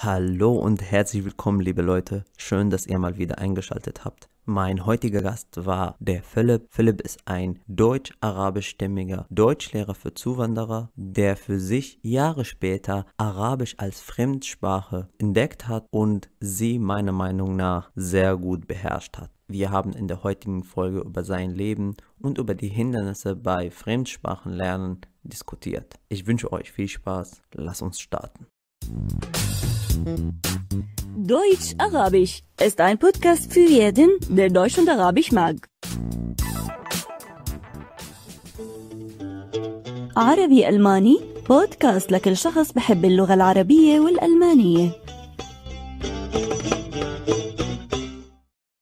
Hallo und herzlich willkommen, liebe Leute. Schön, dass ihr mal wieder eingeschaltet habt. Mein heutiger Gast war der Philipp. Philipp ist ein deutsch-arabischstämmiger Deutschlehrer für Zuwanderer, der für sich Jahre später Arabisch als Fremdsprache entdeckt hat und sie meiner Meinung nach sehr gut beherrscht hat. Wir haben in der heutigen Folge über sein Leben und über die Hindernisse bei Fremdsprachenlernen diskutiert. Ich wünsche euch viel Spaß. Lass uns starten. Deutsch-Arabisch ist ein Podcast für jeden, der Deutsch und Arabisch mag. عربي ألماني بودكاست لكل شخص بحب اللغة العربية والألمانية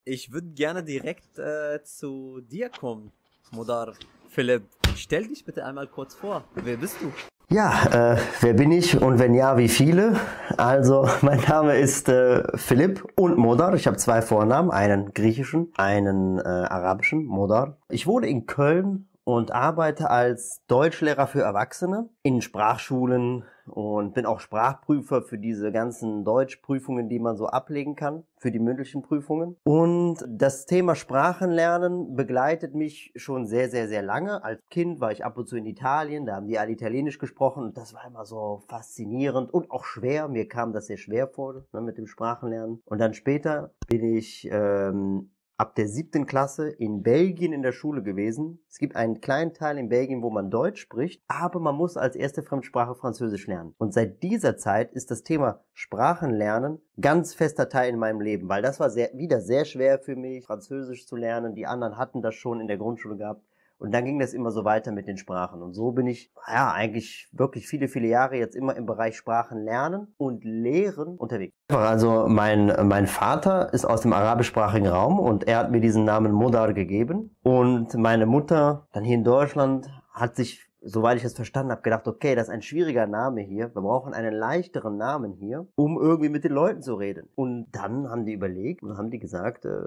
Ich würde gerne direkt äh, zu dir kommen, Modar. Philipp, stell dich bitte einmal kurz vor. Wer bist du? Ja, äh, wer bin ich und wenn ja, wie viele? Also, mein Name ist äh, Philipp und Modar. Ich habe zwei Vornamen, einen griechischen, einen äh, arabischen, Modar. Ich wohne in Köln und arbeite als Deutschlehrer für Erwachsene in Sprachschulen, und bin auch Sprachprüfer für diese ganzen Deutschprüfungen, die man so ablegen kann, für die mündlichen Prüfungen. Und das Thema Sprachenlernen begleitet mich schon sehr, sehr, sehr lange. Als Kind war ich ab und zu in Italien, da haben die alle Italienisch gesprochen und das war immer so faszinierend und auch schwer. Mir kam das sehr schwer vor ne, mit dem Sprachenlernen. Und dann später bin ich ähm, ab der siebten Klasse in Belgien in der Schule gewesen. Es gibt einen kleinen Teil in Belgien, wo man Deutsch spricht, aber man muss als erste Fremdsprache Französisch lernen. Und seit dieser Zeit ist das Thema Sprachenlernen ganz fester Teil in meinem Leben, weil das war sehr, wieder sehr schwer für mich, Französisch zu lernen. Die anderen hatten das schon in der Grundschule gehabt. Und dann ging das immer so weiter mit den Sprachen. Und so bin ich, ja, eigentlich wirklich viele, viele Jahre jetzt immer im Bereich Sprachen lernen und lehren unterwegs. Also mein, mein Vater ist aus dem arabischsprachigen Raum und er hat mir diesen Namen Modar gegeben. Und meine Mutter dann hier in Deutschland hat sich soweit ich das verstanden habe, gedacht, okay, das ist ein schwieriger Name hier. Wir brauchen einen leichteren Namen hier, um irgendwie mit den Leuten zu reden. Und dann haben die überlegt und haben die gesagt, äh,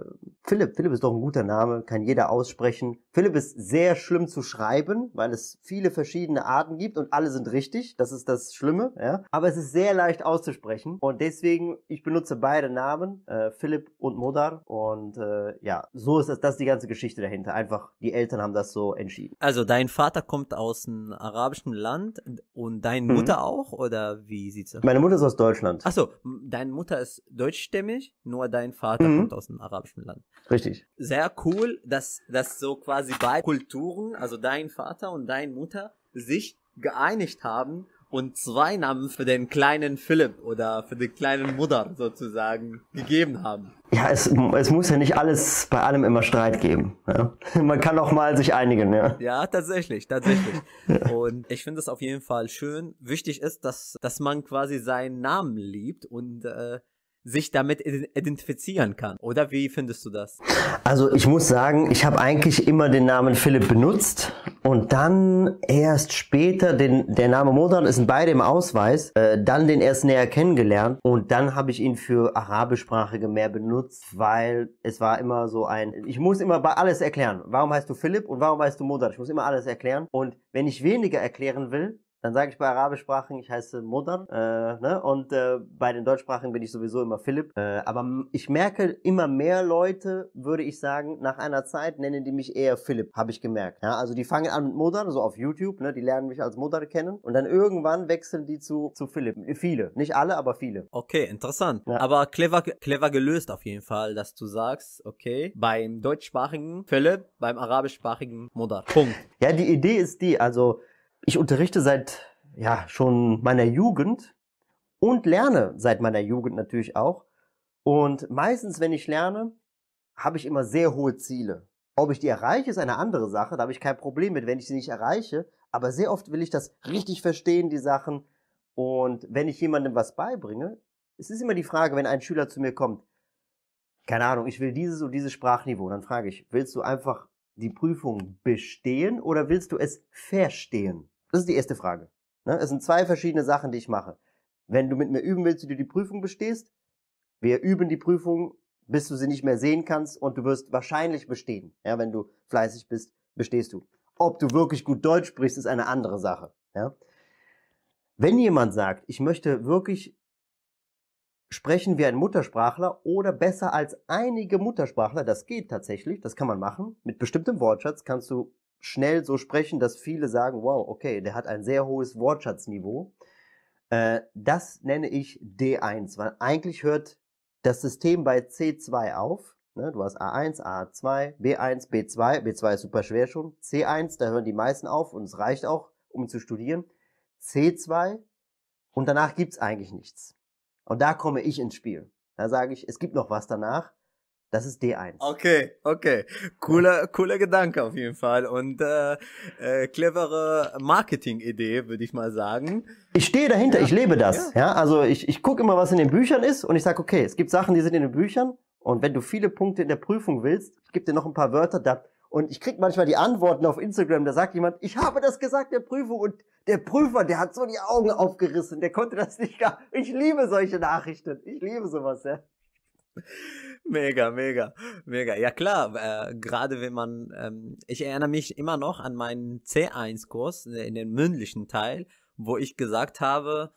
Philipp, Philipp ist doch ein guter Name, kann jeder aussprechen. Philipp ist sehr schlimm zu schreiben, weil es viele verschiedene Arten gibt und alle sind richtig. Das ist das Schlimme, ja. Aber es ist sehr leicht auszusprechen und deswegen, ich benutze beide Namen, äh, Philipp und Modar und äh, ja, so ist das, das ist die ganze Geschichte dahinter. Einfach, die Eltern haben das so entschieden. Also dein Vater kommt aus einem arabischen Land und deine mhm. Mutter auch oder wie sieht's aus? Meine Mutter ist aus Deutschland. Achso, deine Mutter ist deutschstämmig, nur dein Vater mhm. kommt aus einem arabischen Land. Richtig. Sehr cool, dass das so quasi quasi beide Kulturen, also dein Vater und deine Mutter, sich geeinigt haben und zwei Namen für den kleinen Philipp oder für die kleinen Mutter sozusagen gegeben haben. Ja, es, es muss ja nicht alles bei allem immer Streit geben. Ja? Man kann auch mal sich einigen, ja. Ja, tatsächlich, tatsächlich. ja. Und ich finde es auf jeden Fall schön. Wichtig ist, dass, dass man quasi seinen Namen liebt und äh, sich damit identifizieren kann. Oder wie findest du das? Also ich muss sagen, ich habe eigentlich immer den Namen Philipp benutzt und dann erst später, den, der Name Modern ist in im Ausweis, äh, dann den erst näher kennengelernt und dann habe ich ihn für Arabischsprachige mehr benutzt, weil es war immer so ein, ich muss immer bei alles erklären. Warum heißt du Philipp und warum heißt du Modern? Ich muss immer alles erklären und wenn ich weniger erklären will, dann sage ich bei Arabischsprachen, ich heiße Modern. Äh, ne? Und äh, bei den Deutschsprachen bin ich sowieso immer Philipp. Äh, aber ich merke, immer mehr Leute, würde ich sagen, nach einer Zeit nennen die mich eher Philipp, habe ich gemerkt. Ja? Also die fangen an mit Modern, so auf YouTube, ne? die lernen mich als Modern kennen. Und dann irgendwann wechseln die zu, zu Philipp. Viele, nicht alle, aber viele. Okay, interessant. Ja. Aber clever, clever gelöst auf jeden Fall, dass du sagst, okay, beim deutschsprachigen Philipp, beim arabischsprachigen Modern. Punkt. Ja, die Idee ist die, also ich unterrichte seit ja schon meiner Jugend und lerne seit meiner Jugend natürlich auch. Und meistens, wenn ich lerne, habe ich immer sehr hohe Ziele. Ob ich die erreiche, ist eine andere Sache. Da habe ich kein Problem mit, wenn ich sie nicht erreiche. Aber sehr oft will ich das richtig verstehen, die Sachen. Und wenn ich jemandem was beibringe, es ist immer die Frage, wenn ein Schüler zu mir kommt, keine Ahnung, ich will dieses und dieses Sprachniveau, dann frage ich, willst du einfach die Prüfung bestehen oder willst du es verstehen? Das ist die erste Frage. Ne? Es sind zwei verschiedene Sachen, die ich mache. Wenn du mit mir üben willst, wie du die Prüfung bestehst, wir üben die Prüfung, bis du sie nicht mehr sehen kannst und du wirst wahrscheinlich bestehen. Ja, wenn du fleißig bist, bestehst du. Ob du wirklich gut Deutsch sprichst, ist eine andere Sache. Ja? Wenn jemand sagt, ich möchte wirklich sprechen wie ein Muttersprachler oder besser als einige Muttersprachler. Das geht tatsächlich, das kann man machen. Mit bestimmtem Wortschatz kannst du schnell so sprechen, dass viele sagen, wow, okay, der hat ein sehr hohes Wortschatzniveau. Äh, das nenne ich D1, weil eigentlich hört das System bei C2 auf. Ne? Du hast A1, A2, B1, B2. B2 ist super schwer schon. C1, da hören die meisten auf und es reicht auch, um zu studieren. C2 und danach gibt's eigentlich nichts. Und da komme ich ins Spiel. Da sage ich, es gibt noch was danach. Das ist D1. Okay, okay. Cooler, cooler Gedanke auf jeden Fall und äh, äh, clevere Marketing-Idee, würde ich mal sagen. Ich stehe dahinter, ja. ich lebe das. Ja. ja, also ich, ich gucke immer, was in den Büchern ist und ich sage, okay, es gibt Sachen, die sind in den Büchern und wenn du viele Punkte in der Prüfung willst, ich gebe dir noch ein paar Wörter, da und ich krieg manchmal die Antworten auf Instagram, da sagt jemand, ich habe das gesagt der Prüfung und der Prüfer, der hat so die Augen aufgerissen, der konnte das nicht gar. Ich liebe solche Nachrichten. Ich liebe sowas, ja. Mega, mega, mega. Ja klar, äh, gerade wenn man, ähm, ich erinnere mich immer noch an meinen C1-Kurs äh, in den mündlichen Teil, wo ich gesagt habe,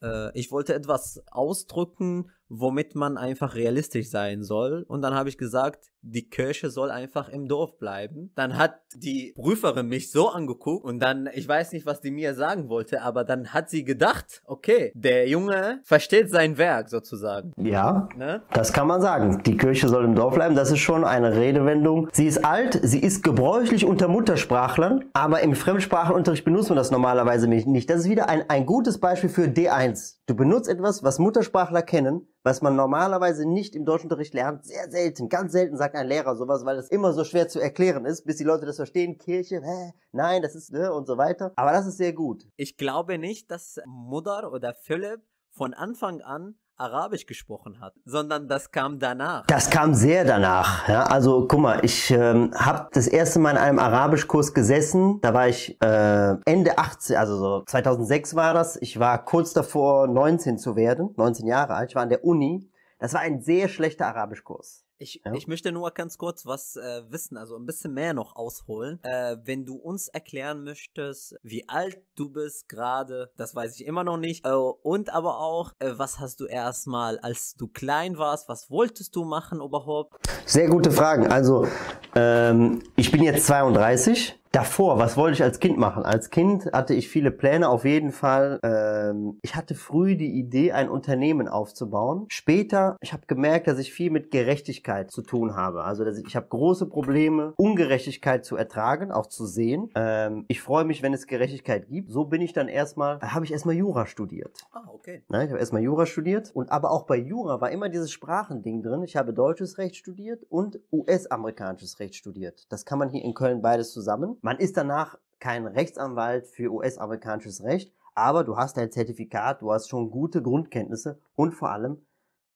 äh, ich wollte etwas ausdrücken, womit man einfach realistisch sein soll. Und dann habe ich gesagt, die Kirche soll einfach im Dorf bleiben. Dann hat die Prüferin mich so angeguckt und dann, ich weiß nicht, was die mir sagen wollte, aber dann hat sie gedacht, okay, der Junge versteht sein Werk sozusagen. Ja, ne? das kann man sagen. Die Kirche soll im Dorf bleiben, das ist schon eine Redewendung. Sie ist alt, sie ist gebräuchlich unter Muttersprachlern, aber im Fremdsprachenunterricht benutzt man das normalerweise nicht. Das ist wieder ein, ein gutes Beispiel für D1. Du benutzt etwas, was Muttersprachler kennen, was man normalerweise nicht im Deutschunterricht lernt, sehr selten, ganz selten sagt ein Lehrer sowas, weil es immer so schwer zu erklären ist, bis die Leute das verstehen, Kirche, hä, nein, das ist, ne, und so weiter. Aber das ist sehr gut. Ich glaube nicht, dass Mutter oder Philipp von Anfang an Arabisch gesprochen hat, sondern das kam danach. Das kam sehr danach. Ja, also guck mal, ich ähm, habe das erste Mal in einem Arabischkurs gesessen. Da war ich äh, Ende 18, also so 2006 war das. Ich war kurz davor 19 zu werden, 19 Jahre alt. Ich war an der Uni. Das war ein sehr schlechter Arabischkurs. Ich, ja. ich möchte nur ganz kurz was äh, wissen, also ein bisschen mehr noch ausholen. Äh, wenn du uns erklären möchtest, wie alt du bist gerade, das weiß ich immer noch nicht. Äh, und aber auch, äh, was hast du erstmal, als du klein warst, was wolltest du machen überhaupt? Sehr gute Fragen. Also, ähm, ich bin jetzt 32. Davor, was wollte ich als Kind machen? Als Kind hatte ich viele Pläne, auf jeden Fall. Ähm, ich hatte früh die Idee, ein Unternehmen aufzubauen. Später, ich habe gemerkt, dass ich viel mit Gerechtigkeit zu tun habe. Also dass ich, ich habe große Probleme, Ungerechtigkeit zu ertragen, auch zu sehen. Ähm, ich freue mich, wenn es Gerechtigkeit gibt. So bin ich dann erstmal, habe ich erstmal Jura studiert. Ah, okay. Ne, ich habe erstmal Jura studiert. Und aber auch bei Jura war immer dieses Sprachending drin. Ich habe deutsches Recht studiert und US-amerikanisches Recht studiert. Das kann man hier in Köln beides zusammen man ist danach kein Rechtsanwalt für US-amerikanisches Recht, aber du hast dein Zertifikat, du hast schon gute Grundkenntnisse und vor allem,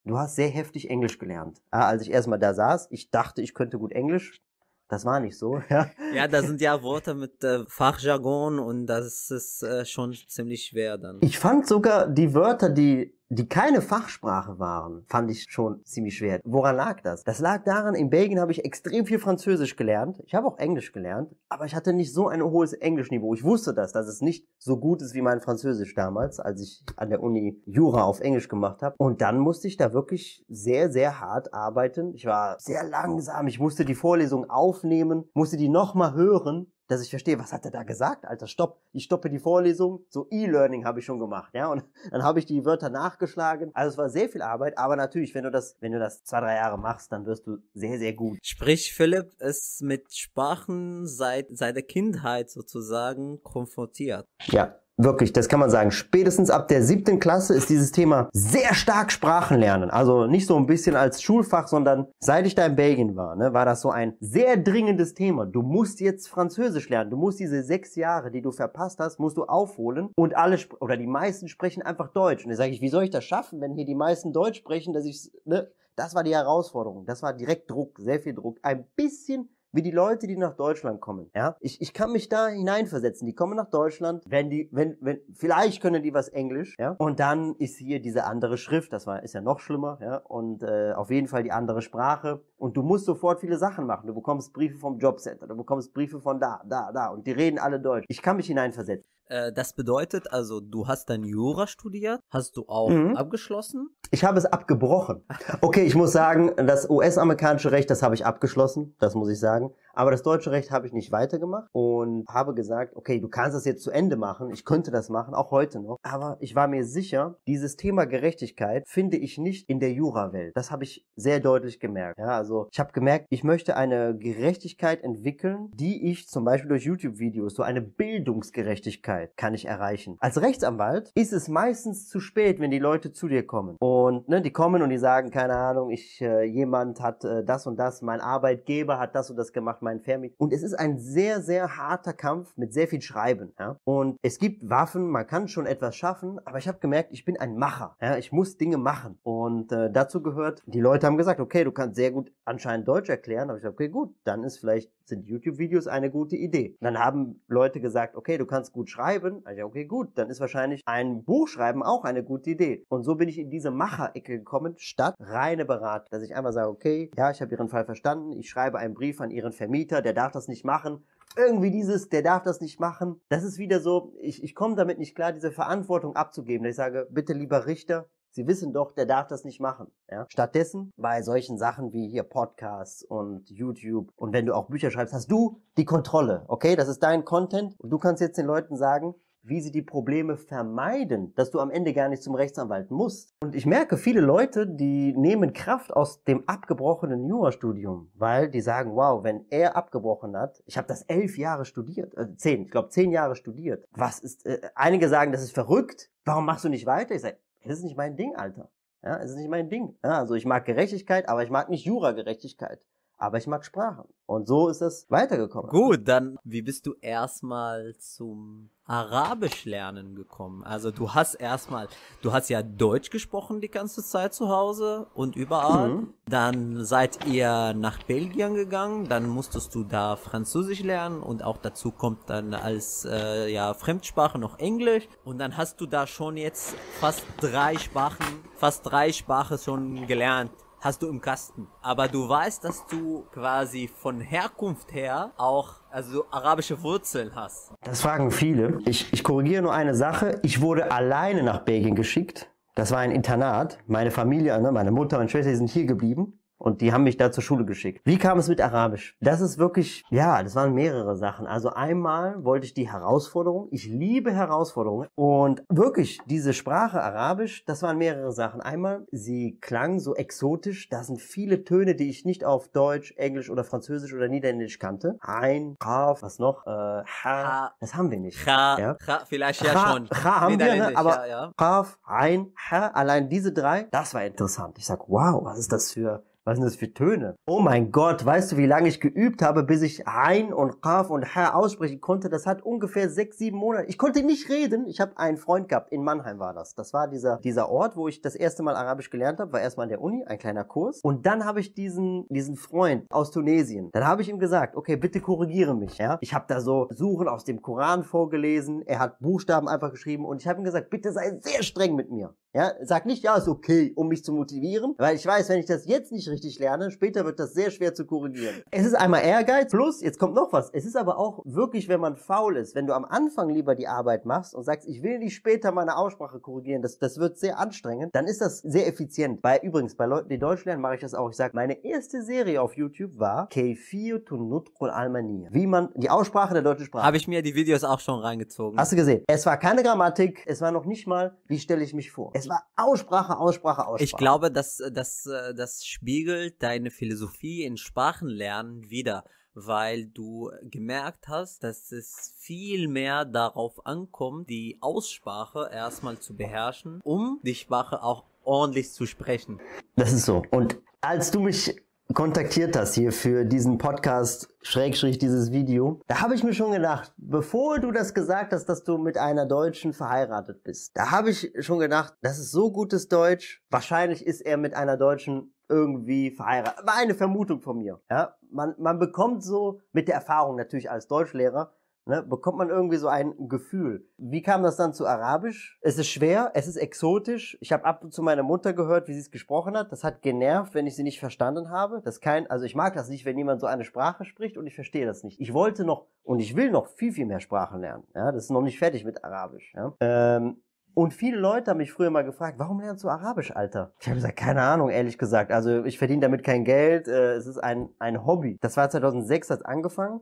du hast sehr heftig Englisch gelernt. Als ich erstmal da saß, ich dachte, ich könnte gut Englisch. Das war nicht so. Ja, ja da sind ja Worte mit äh, Fachjargon und das ist äh, schon ziemlich schwer dann. Ich fand sogar die Wörter, die die keine Fachsprache waren, fand ich schon ziemlich schwer. Woran lag das? Das lag daran, in Belgien habe ich extrem viel Französisch gelernt. Ich habe auch Englisch gelernt, aber ich hatte nicht so ein hohes Englischniveau. Ich wusste das, dass es nicht so gut ist wie mein Französisch damals, als ich an der Uni Jura auf Englisch gemacht habe. Und dann musste ich da wirklich sehr, sehr hart arbeiten. Ich war sehr langsam. Ich musste die Vorlesung aufnehmen, musste die nochmal hören, dass ich verstehe, was hat er da gesagt? Alter, stopp, ich stoppe die Vorlesung. So E-Learning habe ich schon gemacht, ja. Und dann habe ich die Wörter nachgeschlagen. Also es war sehr viel Arbeit, aber natürlich, wenn du das, wenn du das zwei, drei Jahre machst, dann wirst du sehr, sehr gut. Sprich, Philipp ist mit Sprachen seit der Kindheit sozusagen konfrontiert. Ja, wirklich, das kann man sagen, spätestens ab der siebten Klasse ist dieses Thema sehr stark Sprachenlernen. Also nicht so ein bisschen als Schulfach, sondern seit ich da in Belgien war, ne, war das so ein sehr dringendes Thema. Du musst jetzt Französisch lernen. Du musst diese sechs Jahre, die du verpasst hast, musst du aufholen und alle oder die meisten sprechen einfach Deutsch. Und da sage ich, wie soll ich das schaffen, wenn hier die meisten Deutsch sprechen, dass ich, ne, das war die Herausforderung. Das war direkt Druck, sehr viel Druck. Ein bisschen wie die Leute, die nach Deutschland kommen. Ja, ich, ich kann mich da hineinversetzen. Die kommen nach Deutschland, wenn die, wenn, wenn, vielleicht können die was Englisch, ja. Und dann ist hier diese andere Schrift, das war, ist ja noch schlimmer, ja. Und äh, auf jeden Fall die andere Sprache. Und du musst sofort viele Sachen machen. Du bekommst Briefe vom Jobcenter, du bekommst Briefe von da, da, da. Und die reden alle Deutsch. Ich kann mich hineinversetzen. Äh, das bedeutet also, du hast dein Jura studiert, hast du auch mhm. abgeschlossen? Ich habe es abgebrochen. Okay, ich muss sagen, das US-amerikanische Recht, das habe ich abgeschlossen, das muss ich sagen. Aber das deutsche Recht habe ich nicht weitergemacht und habe gesagt, okay, du kannst das jetzt zu Ende machen. Ich könnte das machen, auch heute noch. Aber ich war mir sicher, dieses Thema Gerechtigkeit finde ich nicht in der Jurawelt. Das habe ich sehr deutlich gemerkt. Ja, also ich habe gemerkt, ich möchte eine Gerechtigkeit entwickeln, die ich zum Beispiel durch YouTube-Videos, so eine Bildungsgerechtigkeit kann ich erreichen. Als Rechtsanwalt ist es meistens zu spät, wenn die Leute zu dir kommen. Und ne, die kommen und die sagen, keine Ahnung, ich, äh, jemand hat äh, das und das, mein Arbeitgeber hat das und das gemacht gemacht, meinen Fermi. Und es ist ein sehr, sehr harter Kampf mit sehr viel Schreiben. Ja? Und es gibt Waffen, man kann schon etwas schaffen, aber ich habe gemerkt, ich bin ein Macher. Ja? Ich muss Dinge machen. Und äh, dazu gehört, die Leute haben gesagt, okay, du kannst sehr gut anscheinend Deutsch erklären. Aber ich dachte, okay, gut, dann ist vielleicht sind YouTube-Videos eine gute Idee. Dann haben Leute gesagt, okay, du kannst gut schreiben. Also okay, gut, dann ist wahrscheinlich ein Buch schreiben auch eine gute Idee. Und so bin ich in diese Macherecke gekommen, statt reine Beratung, dass ich einfach sage, okay, ja, ich habe Ihren Fall verstanden, ich schreibe einen Brief an Ihren Familien Mieter, der darf das nicht machen. Irgendwie dieses, der darf das nicht machen. Das ist wieder so, ich, ich komme damit nicht klar, diese Verantwortung abzugeben. Ich sage, bitte lieber Richter, Sie wissen doch, der darf das nicht machen. Ja? Stattdessen bei solchen Sachen wie hier Podcasts und YouTube und wenn du auch Bücher schreibst, hast du die Kontrolle. Okay, das ist dein Content und du kannst jetzt den Leuten sagen, wie sie die Probleme vermeiden, dass du am Ende gar nicht zum Rechtsanwalt musst. Und ich merke, viele Leute, die nehmen Kraft aus dem abgebrochenen Jurastudium, weil die sagen, wow, wenn er abgebrochen hat, ich habe das elf Jahre studiert, äh, zehn, ich glaube zehn Jahre studiert. Was ist, äh, einige sagen, das ist verrückt, warum machst du nicht weiter? Ich sage, das ist nicht mein Ding, Alter. Ja, es ist nicht mein Ding. Ja, also ich mag Gerechtigkeit, aber ich mag nicht Jura-Gerechtigkeit aber ich mag Sprachen. Und so ist es weitergekommen. Gut, dann wie bist du erstmal zum Arabisch lernen gekommen? Also du hast erstmal, du hast ja Deutsch gesprochen die ganze Zeit zu Hause und überall. Mhm. Dann seid ihr nach Belgien gegangen, dann musstest du da Französisch lernen und auch dazu kommt dann als äh, ja Fremdsprache noch Englisch und dann hast du da schon jetzt fast drei Sprachen, fast drei Sprachen schon gelernt hast du im Kasten. Aber du weißt, dass du quasi von Herkunft her auch also arabische Wurzeln hast. Das fragen viele. Ich, ich korrigiere nur eine Sache. Ich wurde alleine nach Belgien geschickt. Das war ein Internat. Meine Familie, ne, meine Mutter und Schwester sind hier geblieben. Und die haben mich da zur Schule geschickt. Wie kam es mit Arabisch? Das ist wirklich, ja, das waren mehrere Sachen. Also einmal wollte ich die Herausforderung. Ich liebe Herausforderungen. Und wirklich, diese Sprache Arabisch, das waren mehrere Sachen. Einmal, sie klang so exotisch. Da sind viele Töne, die ich nicht auf Deutsch, Englisch oder Französisch oder Niederländisch kannte. Ein, Kaf, was noch? Äh, ha, ha. Das haben wir nicht. Ha, ja? ha vielleicht ja ha, schon. Ha haben wir, ne? aber ja, ja. Kaf, ein, ha. Allein diese drei, das war interessant. Ich sag, wow, was ist das für was sind das für Töne? Oh mein Gott, weißt du, wie lange ich geübt habe, bis ich Ein und Kaf und Ha aussprechen konnte? Das hat ungefähr sechs, sieben Monate. Ich konnte nicht reden. Ich habe einen Freund gehabt. In Mannheim war das. Das war dieser, dieser Ort, wo ich das erste Mal Arabisch gelernt habe. War erstmal an der Uni, ein kleiner Kurs. Und dann habe ich diesen, diesen Freund aus Tunesien. Dann habe ich ihm gesagt, okay, bitte korrigiere mich, ja? Ich habe da so Suchen aus dem Koran vorgelesen. Er hat Buchstaben einfach geschrieben und ich habe ihm gesagt, bitte sei sehr streng mit mir. Ja, sag nicht, ja, ist okay, um mich zu motivieren, weil ich weiß, wenn ich das jetzt nicht richtig lerne, später wird das sehr schwer zu korrigieren. Es ist einmal Ehrgeiz, plus, jetzt kommt noch was, es ist aber auch wirklich, wenn man faul ist, wenn du am Anfang lieber die Arbeit machst und sagst, ich will nicht später meine Aussprache korrigieren, das, das wird sehr anstrengend, dann ist das sehr effizient. Bei, übrigens, bei Leuten, die Deutsch lernen, mache ich das auch. Ich sage, meine erste Serie auf YouTube war Kefiyatun Nutkul Almaniya, wie man die Aussprache der deutschen Sprache. Habe ich mir die Videos auch schon reingezogen. Hast du gesehen? Es war keine Grammatik, es war noch nicht mal, wie stelle ich mich vor. Es war Aussprache, Aussprache, Aussprache. Ich glaube, das, das, äh, das spiegelt deine Philosophie in Sprachenlernen wieder, weil du gemerkt hast, dass es viel mehr darauf ankommt, die Aussprache erstmal zu beherrschen, um die Sprache auch ordentlich zu sprechen. Das ist so. Und als du mich kontaktiert hast hier für diesen Podcast, Schrägstrich dieses Video, da habe ich mir schon gedacht, bevor du das gesagt hast, dass du mit einer Deutschen verheiratet bist, da habe ich schon gedacht, das ist so gutes Deutsch, wahrscheinlich ist er mit einer Deutschen irgendwie verheiratet. War eine Vermutung von mir. Ja? Man, man bekommt so mit der Erfahrung natürlich als Deutschlehrer Ne, bekommt man irgendwie so ein Gefühl. Wie kam das dann zu Arabisch? Es ist schwer, es ist exotisch. Ich habe ab und zu meine Mutter gehört, wie sie es gesprochen hat. Das hat genervt, wenn ich sie nicht verstanden habe. Das kein, also ich mag das nicht, wenn jemand so eine Sprache spricht und ich verstehe das nicht. Ich wollte noch und ich will noch viel, viel mehr Sprachen lernen. Ja, das ist noch nicht fertig mit Arabisch. Ja. Ähm, und viele Leute haben mich früher mal gefragt, warum lernst du Arabisch, Alter? Ich habe gesagt, keine Ahnung, ehrlich gesagt. Also ich verdiene damit kein Geld, äh, es ist ein, ein Hobby. Das war 2006, hat angefangen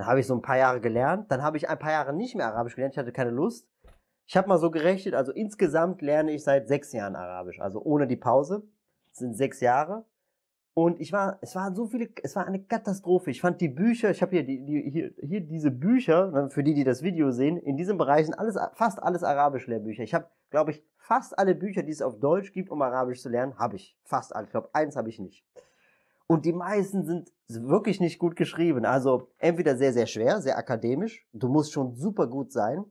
dann habe ich so ein paar Jahre gelernt. Dann habe ich ein paar Jahre nicht mehr Arabisch gelernt. Ich hatte keine Lust. Ich habe mal so gerechnet, also insgesamt lerne ich seit sechs Jahren Arabisch. Also ohne die Pause. Das sind sechs Jahre. Und ich war, es waren so viele, es war eine Katastrophe. Ich fand die Bücher, ich habe hier, die, die, hier, hier diese Bücher, ne, für die, die das Video sehen, in diesem Bereich sind alles, fast alles Arabisch-Lehrbücher. Ich habe, glaube ich, fast alle Bücher, die es auf Deutsch gibt, um Arabisch zu lernen, habe ich. Fast alle. Ich glaube, eins habe ich nicht. Und die meisten sind wirklich nicht gut geschrieben. Also entweder sehr, sehr schwer, sehr akademisch, du musst schon super gut sein,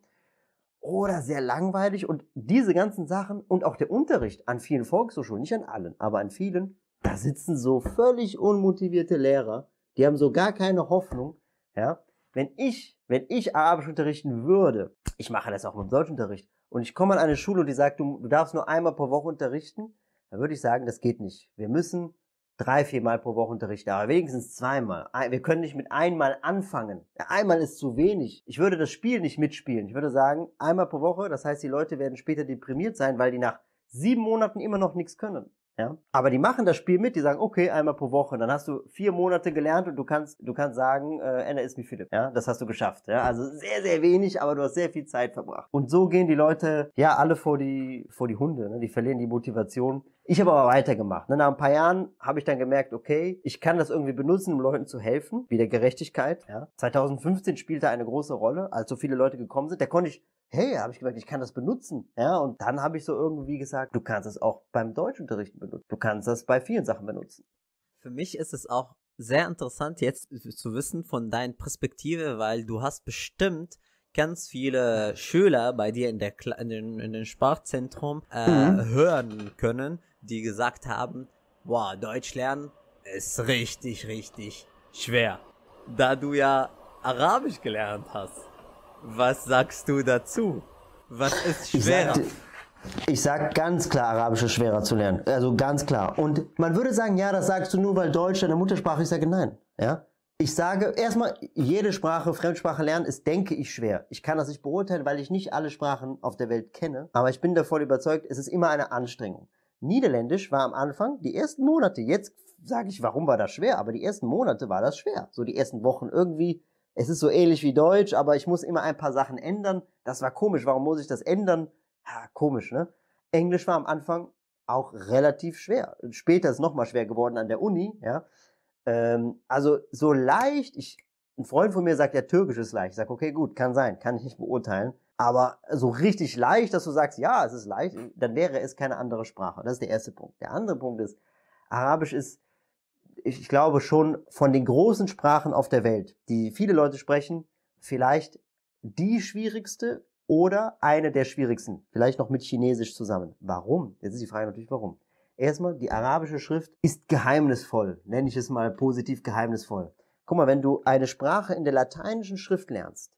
oder sehr langweilig. Und diese ganzen Sachen und auch der Unterricht an vielen Volkshochschulen, nicht an allen, aber an vielen, da sitzen so völlig unmotivierte Lehrer, die haben so gar keine Hoffnung. Ja? Wenn ich, wenn ich Arabisch unterrichten würde, ich mache das auch mit dem Deutschunterricht, und ich komme an eine Schule die sagt, du, du darfst nur einmal pro Woche unterrichten, dann würde ich sagen, das geht nicht. Wir müssen drei, viermal pro Woche Unterricht aber wenigstens zweimal. Wir können nicht mit einmal anfangen. Einmal ist zu wenig. Ich würde das Spiel nicht mitspielen. Ich würde sagen, einmal pro Woche, das heißt, die Leute werden später deprimiert sein, weil die nach sieben Monaten immer noch nichts können. Ja? Aber die machen das Spiel mit, die sagen, okay, einmal pro Woche. Dann hast du vier Monate gelernt und du kannst, du kannst sagen, äh, Anna ist wie Philipp. Ja? Das hast du geschafft. Ja? Also sehr, sehr wenig, aber du hast sehr viel Zeit verbracht. Und so gehen die Leute ja alle vor die, vor die Hunde. Ne? Die verlieren die Motivation ich habe aber weitergemacht. Ne, nach ein paar Jahren habe ich dann gemerkt, okay, ich kann das irgendwie benutzen, um Leuten zu helfen. Wieder Gerechtigkeit. Ja. 2015 spielte eine große Rolle, als so viele Leute gekommen sind. Da konnte ich hey, habe ich gemerkt, ich kann das benutzen. Ja, und dann habe ich so irgendwie gesagt, du kannst es auch beim Deutschunterricht benutzen. Du kannst das bei vielen Sachen benutzen. Für mich ist es auch sehr interessant jetzt zu wissen von deiner Perspektive, weil du hast bestimmt ganz viele Schüler bei dir in, der Kla in, den, in den Sprachzentrum äh, mhm. hören können, die gesagt haben, wow, Deutsch lernen ist richtig, richtig schwer. Da du ja Arabisch gelernt hast, was sagst du dazu? Was ist schwerer? Ich sag ganz klar, Arabisch ist schwerer zu lernen. Also ganz klar. Und man würde sagen, ja, das sagst du nur, weil Deutsch deine Muttersprache ist. Ich sage nein. Ja? Ich sage erstmal, jede Sprache, Fremdsprache lernen ist, denke ich, schwer. Ich kann das nicht beurteilen, weil ich nicht alle Sprachen auf der Welt kenne. Aber ich bin davon überzeugt, es ist immer eine Anstrengung. Niederländisch war am Anfang die ersten Monate. Jetzt sage ich, warum war das schwer? Aber die ersten Monate war das schwer. So die ersten Wochen irgendwie. Es ist so ähnlich wie Deutsch, aber ich muss immer ein paar Sachen ändern. Das war komisch. Warum muss ich das ändern? Ha, komisch, ne? Englisch war am Anfang auch relativ schwer. Später ist es nochmal schwer geworden an der Uni, ja. Ähm, also so leicht, ich, ein Freund von mir sagt, ja, türkisch ist leicht. Ich sage, okay, gut, kann sein, kann ich nicht beurteilen. Aber so richtig leicht, dass du sagst, ja, es ist leicht, dann wäre es keine andere Sprache. Das ist der erste Punkt. Der andere Punkt ist, Arabisch ist, ich, ich glaube, schon von den großen Sprachen auf der Welt, die viele Leute sprechen, vielleicht die schwierigste oder eine der schwierigsten. Vielleicht noch mit Chinesisch zusammen. Warum? Jetzt ist die Frage natürlich, warum. Erstmal, die arabische Schrift ist geheimnisvoll, nenne ich es mal positiv geheimnisvoll. Guck mal, wenn du eine Sprache in der lateinischen Schrift lernst,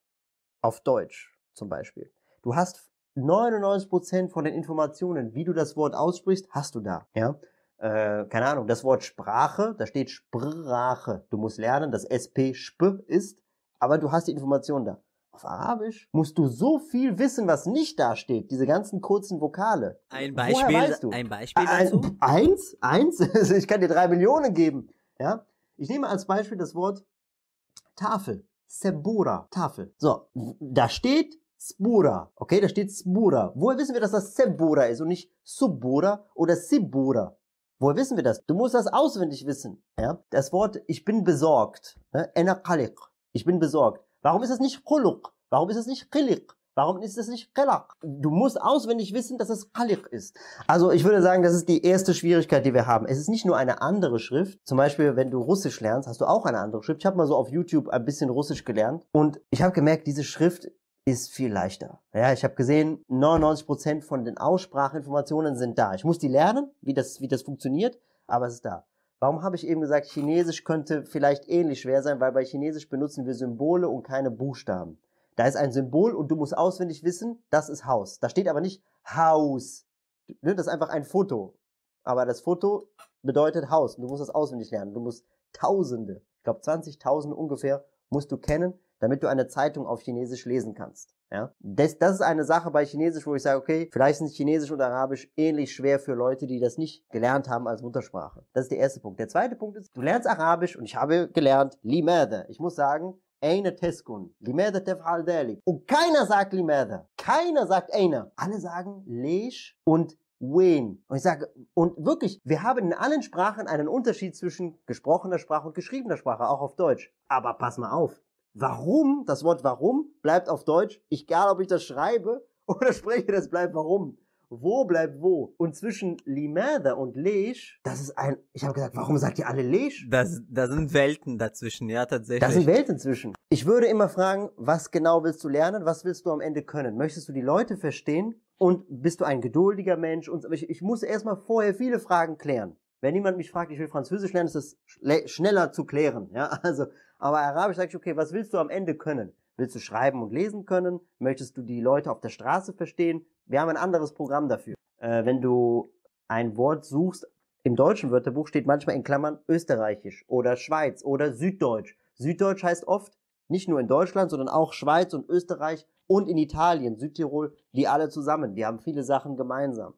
auf Deutsch zum Beispiel, du hast 99% von den Informationen, wie du das Wort aussprichst, hast du da. Ja? Äh, keine Ahnung, das Wort Sprache, da steht Sprache. Du musst lernen, dass SP Sp ist, aber du hast die Informationen da auf Arabisch musst du so viel wissen, was nicht da steht, diese ganzen kurzen Vokale. Ein Beispiel, weißt du? ein Beispiel dazu? Ein, eins, eins, also ich kann dir drei Millionen geben, ja. Ich nehme als Beispiel das Wort Tafel, Sebura, Tafel. So, da steht Sbura, okay, da steht Sbura. Woher wissen wir, dass das Sebura ist und nicht Subura oder Sibura? Woher wissen wir das? Du musst das auswendig wissen. Ja? Das Wort ich bin besorgt, ne? ich bin besorgt, Warum ist es nicht Khuluq? Warum ist es nicht Qiliq? Warum ist es nicht Qilaq? Du musst auswendig wissen, dass es Qaliq ist. Also ich würde sagen, das ist die erste Schwierigkeit, die wir haben. Es ist nicht nur eine andere Schrift. Zum Beispiel, wenn du Russisch lernst, hast du auch eine andere Schrift. Ich habe mal so auf YouTube ein bisschen Russisch gelernt und ich habe gemerkt, diese Schrift ist viel leichter. Ja, ich habe gesehen, 99% von den Aussprachinformationen sind da. Ich muss die lernen, wie das, wie das funktioniert, aber es ist da. Warum habe ich eben gesagt, Chinesisch könnte vielleicht ähnlich schwer sein, weil bei Chinesisch benutzen wir Symbole und keine Buchstaben. Da ist ein Symbol und du musst auswendig wissen, das ist Haus. Da steht aber nicht Haus. Ne, das ist einfach ein Foto. Aber das Foto bedeutet Haus. du musst das auswendig lernen. Du musst Tausende, ich glaube 20.000 ungefähr, musst du kennen, damit du eine Zeitung auf Chinesisch lesen kannst. Ja? Das, das ist eine Sache bei Chinesisch, wo ich sage, okay, vielleicht sind Chinesisch und Arabisch ähnlich schwer für Leute, die das nicht gelernt haben als Muttersprache. Das ist der erste Punkt. Der zweite Punkt ist, du lernst Arabisch und ich habe gelernt, Limerde. Ich muss sagen, eine Teskun. Limerde tefal delik. Und keiner sagt Limerde. Keiner sagt eine. Alle sagen Leish und Wen. Und ich sage, und wirklich, wir haben in allen Sprachen einen Unterschied zwischen gesprochener Sprache und geschriebener Sprache, auch auf Deutsch. Aber pass mal auf, Warum, das Wort warum bleibt auf Deutsch, egal ob ich das schreibe oder spreche, das bleibt warum. Wo bleibt wo? Und zwischen Limada und Leish, das ist ein, ich habe gesagt, warum sagt ihr alle Leish? Das, da sind Welten dazwischen, ja, tatsächlich. Da sind Welten zwischen. Ich würde immer fragen, was genau willst du lernen? Was willst du am Ende können? Möchtest du die Leute verstehen? Und bist du ein geduldiger Mensch? Und ich, ich muss erstmal vorher viele Fragen klären. Wenn jemand mich fragt, ich will Französisch lernen, ist das schneller zu klären. Ja, also, aber Arabisch sage ich, okay, was willst du am Ende können? Willst du schreiben und lesen können? Möchtest du die Leute auf der Straße verstehen? Wir haben ein anderes Programm dafür. Äh, wenn du ein Wort suchst, im deutschen Wörterbuch steht manchmal in Klammern Österreichisch oder Schweiz oder Süddeutsch. Süddeutsch heißt oft nicht nur in Deutschland, sondern auch Schweiz und Österreich und in Italien, Südtirol, die alle zusammen, die haben viele Sachen gemeinsam.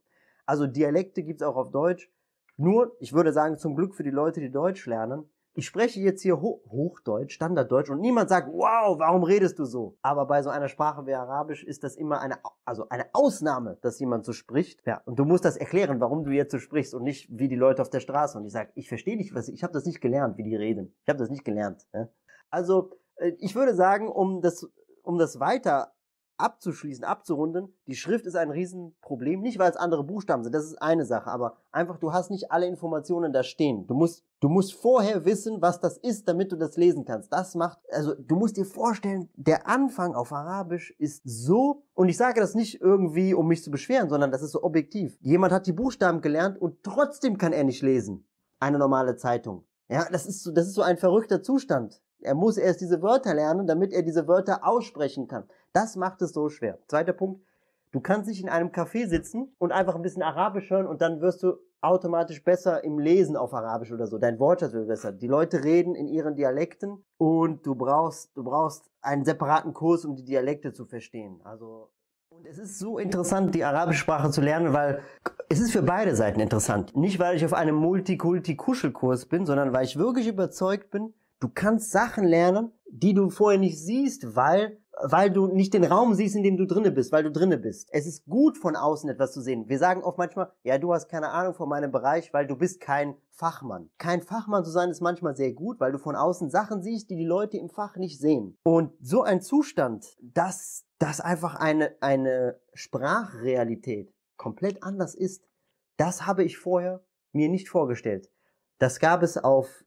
Also Dialekte gibt es auch auf Deutsch. Nur, ich würde sagen, zum Glück für die Leute, die Deutsch lernen, ich spreche jetzt hier Hochdeutsch, Standarddeutsch und niemand sagt, wow, warum redest du so? Aber bei so einer Sprache wie Arabisch ist das immer eine, also eine Ausnahme, dass jemand so spricht. Ja, und du musst das erklären, warum du jetzt so sprichst und nicht wie die Leute auf der Straße. Und ich sage, ich verstehe nicht, was, ich habe das nicht gelernt, wie die reden. Ich habe das nicht gelernt. Ne? Also, äh, ich würde sagen, um das, um das weiter abzuschließen, abzurunden, die Schrift ist ein Riesenproblem, nicht weil es andere Buchstaben sind, das ist eine Sache, aber einfach, du hast nicht alle Informationen da stehen. Du musst, du musst vorher wissen, was das ist, damit du das lesen kannst. Das macht, also du musst dir vorstellen, der Anfang auf Arabisch ist so, und ich sage das nicht irgendwie, um mich zu beschweren, sondern das ist so objektiv. Jemand hat die Buchstaben gelernt und trotzdem kann er nicht lesen. Eine normale Zeitung. Ja, das ist so, das ist so ein verrückter Zustand. Er muss erst diese Wörter lernen, damit er diese Wörter aussprechen kann. Das macht es so schwer. Zweiter Punkt, du kannst nicht in einem Café sitzen und einfach ein bisschen Arabisch hören und dann wirst du automatisch besser im Lesen auf Arabisch oder so. Dein Wortschatz wird besser. Die Leute reden in ihren Dialekten und du brauchst, du brauchst einen separaten Kurs, um die Dialekte zu verstehen. Also, und es ist so interessant, die arabische Sprache zu lernen, weil es ist für beide Seiten interessant. Nicht, weil ich auf einem Multikulti-Kuschelkurs bin, sondern weil ich wirklich überzeugt bin, du kannst Sachen lernen, die du vorher nicht siehst, weil weil du nicht den Raum siehst, in dem du drinne bist, weil du drinne bist. Es ist gut, von außen etwas zu sehen. Wir sagen oft manchmal, ja, du hast keine Ahnung von meinem Bereich, weil du bist kein Fachmann. Kein Fachmann zu sein ist manchmal sehr gut, weil du von außen Sachen siehst, die die Leute im Fach nicht sehen. Und so ein Zustand, dass das einfach eine, eine Sprachrealität komplett anders ist, das habe ich vorher mir nicht vorgestellt. Das gab es auf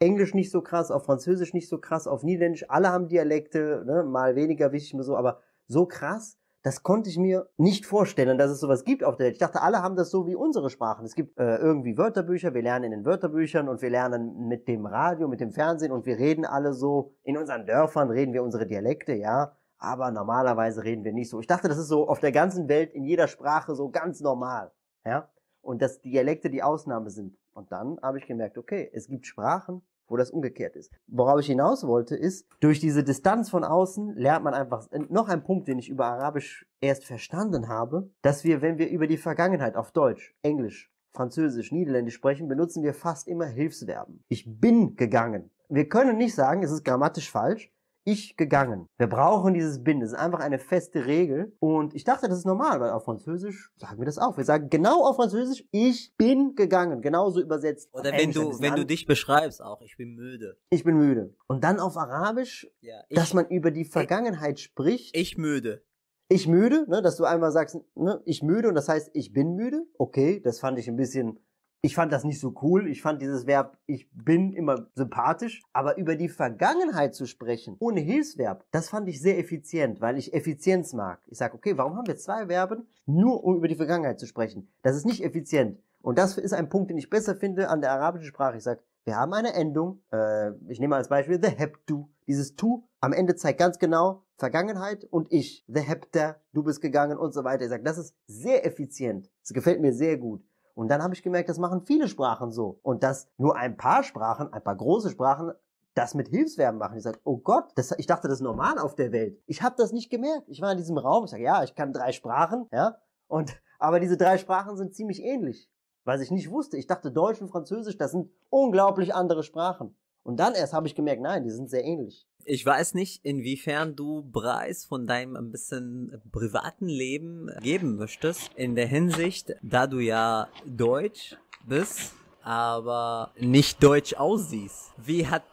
Englisch nicht so krass, auf Französisch nicht so krass, auf Niederländisch, alle haben Dialekte, ne? mal weniger wichtig, mir so, aber so krass, das konnte ich mir nicht vorstellen, dass es sowas gibt auf der Welt. Ich dachte, alle haben das so wie unsere Sprachen. Es gibt äh, irgendwie Wörterbücher, wir lernen in den Wörterbüchern und wir lernen mit dem Radio, mit dem Fernsehen und wir reden alle so, in unseren Dörfern reden wir unsere Dialekte, ja, aber normalerweise reden wir nicht so. Ich dachte, das ist so auf der ganzen Welt in jeder Sprache so ganz normal, ja, und dass Dialekte die Ausnahme sind. Und dann habe ich gemerkt, okay, es gibt Sprachen, wo das umgekehrt ist. Worauf ich hinaus wollte, ist, durch diese Distanz von außen lernt man einfach noch einen Punkt, den ich über Arabisch erst verstanden habe, dass wir, wenn wir über die Vergangenheit auf Deutsch, Englisch, Französisch, Niederländisch sprechen, benutzen wir fast immer Hilfsverben. Ich bin gegangen. Wir können nicht sagen, es ist grammatisch falsch, ich gegangen. Wir brauchen dieses Bin. Das ist einfach eine feste Regel. Und ich dachte, das ist normal, weil auf Französisch sagen wir das auch. Wir sagen genau auf Französisch, ich bin gegangen. Genauso übersetzt. Oder wenn du, wenn du dich beschreibst auch, ich bin müde. Ich bin müde. Und dann auf Arabisch, ja, ich, dass man über die Vergangenheit ich, spricht. Ich müde ich müde, ne, dass du einmal sagst, ne, ich müde und das heißt, ich bin müde. Okay, das fand ich ein bisschen ich fand das nicht so cool. Ich fand dieses Verb ich bin immer sympathisch. Aber über die Vergangenheit zu sprechen, ohne Hilfsverb, das fand ich sehr effizient, weil ich Effizienz mag. Ich sage, okay, warum haben wir zwei Verben, nur um über die Vergangenheit zu sprechen? Das ist nicht effizient. Und das ist ein Punkt, den ich besser finde an der arabischen Sprache. Ich sage, wir haben eine Endung. Äh, ich nehme als Beispiel the hebdu. Dieses tu am Ende zeigt ganz genau Vergangenheit und ich. The hebda, du bist gegangen und so weiter. Ich sage, das ist sehr effizient. Das gefällt mir sehr gut. Und dann habe ich gemerkt, das machen viele Sprachen so. Und dass nur ein paar Sprachen, ein paar große Sprachen, das mit Hilfsverben machen. Ich sage, oh Gott, das, ich dachte, das ist normal auf der Welt. Ich habe das nicht gemerkt. Ich war in diesem Raum, ich sage, ja, ich kann drei Sprachen, ja, und aber diese drei Sprachen sind ziemlich ähnlich, was ich nicht wusste. Ich dachte, Deutsch und Französisch, das sind unglaublich andere Sprachen. Und dann erst habe ich gemerkt, nein, die sind sehr ähnlich. Ich weiß nicht, inwiefern du Preis von deinem ein bisschen privaten Leben geben möchtest. In der Hinsicht, da du ja deutsch bist, aber nicht deutsch aussiehst. Wie hat,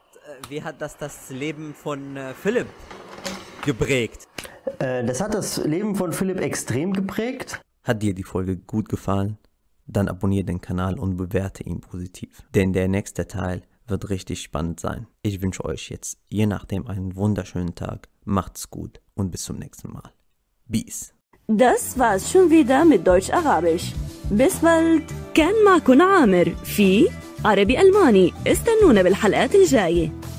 äh, wie hat das das Leben von äh, Philipp geprägt? Äh, das hat das Leben von Philipp extrem geprägt. Hat dir die Folge gut gefallen? Dann abonniere den Kanal und bewerte ihn positiv. Denn der nächste Teil wird richtig spannend sein. Ich wünsche euch jetzt, je nachdem, einen wunderschönen Tag. Macht's gut und bis zum nächsten Mal. Peace. Das war's schon wieder mit Deutsch-Arabisch. Bis bald. كان معكم عامر في عربي ألماني استنونا بالحلقات الجاية